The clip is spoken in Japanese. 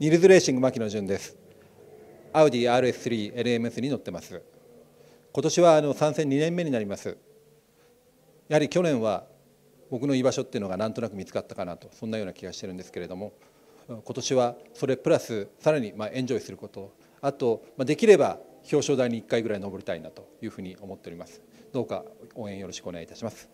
ニルズレーシング牧野純ですアウディ RS3 LMS に乗ってます今年はあの参戦2年目になりますやはり去年は僕の居場所っていうのがなんとなく見つかったかなとそんなような気がしてるんですけれども今年はそれプラスさらにまあエンジョイすることあと、まあ、できれば表彰台に1回ぐらい登りたいなというふうに思っておりますどうか応援よろしくお願いいたします